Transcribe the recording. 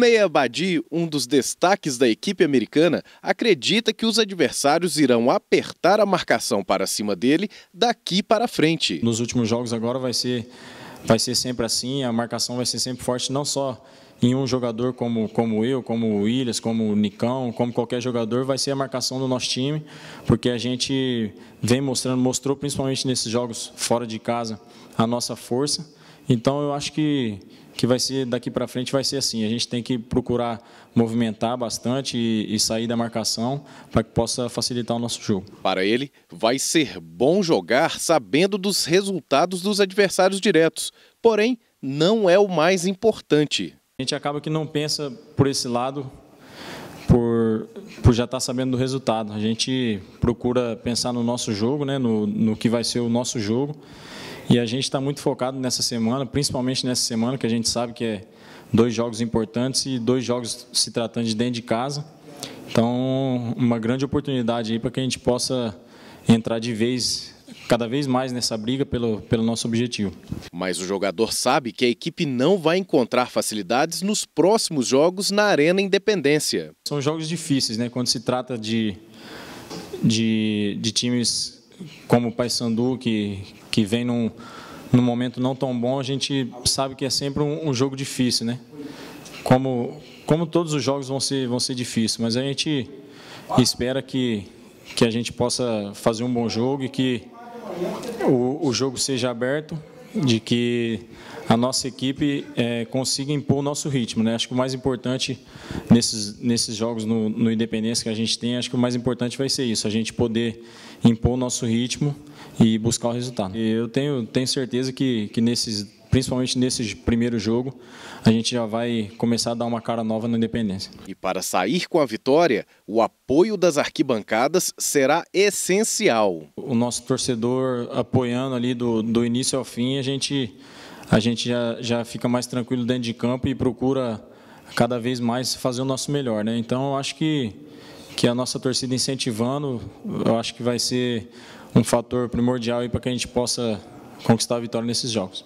Meia Abadi, um dos destaques da equipe americana, acredita que os adversários irão apertar a marcação para cima dele daqui para frente. Nos últimos jogos agora vai ser vai ser sempre assim, a marcação vai ser sempre forte não só em um jogador como, como eu, como o Williams, como o Nicão, como qualquer jogador, vai ser a marcação do nosso time, porque a gente vem mostrando, mostrou principalmente nesses jogos fora de casa a nossa força. Então eu acho que, que vai ser daqui para frente vai ser assim. A gente tem que procurar movimentar bastante e, e sair da marcação para que possa facilitar o nosso jogo. Para ele, vai ser bom jogar sabendo dos resultados dos adversários diretos. Porém, não é o mais importante. A gente acaba que não pensa por esse lado, por, por já estar tá sabendo do resultado. A gente procura pensar no nosso jogo, né, no, no que vai ser o nosso jogo. E a gente está muito focado nessa semana, principalmente nessa semana, que a gente sabe que é dois jogos importantes e dois jogos se tratando de dentro de casa. Então, uma grande oportunidade aí para que a gente possa entrar de vez cada vez mais nessa briga pelo, pelo nosso objetivo. Mas o jogador sabe que a equipe não vai encontrar facilidades nos próximos jogos na Arena Independência. São jogos difíceis, né? Quando se trata de, de, de times como o Paysandu, que, que vem num, num momento não tão bom, a gente sabe que é sempre um, um jogo difícil, né? Como, como todos os jogos vão ser, vão ser difíceis, mas a gente espera que, que a gente possa fazer um bom jogo e que é, o, o jogo seja aberto, de que a nossa equipe é, consiga impor o nosso ritmo. Né? Acho que o mais importante nesses, nesses jogos no, no Independência que a gente tem, acho que o mais importante vai ser isso, a gente poder impor o nosso ritmo e buscar o resultado. E eu tenho, tenho certeza que, que nesses principalmente nesse primeiro jogo, a gente já vai começar a dar uma cara nova na Independência. E para sair com a vitória, o apoio das arquibancadas será essencial. O nosso torcedor apoiando ali do, do início ao fim, a gente, a gente já, já fica mais tranquilo dentro de campo e procura cada vez mais fazer o nosso melhor. Né? Então, eu acho que, que a nossa torcida incentivando, eu acho que vai ser um fator primordial para que a gente possa conquistar a vitória nesses jogos.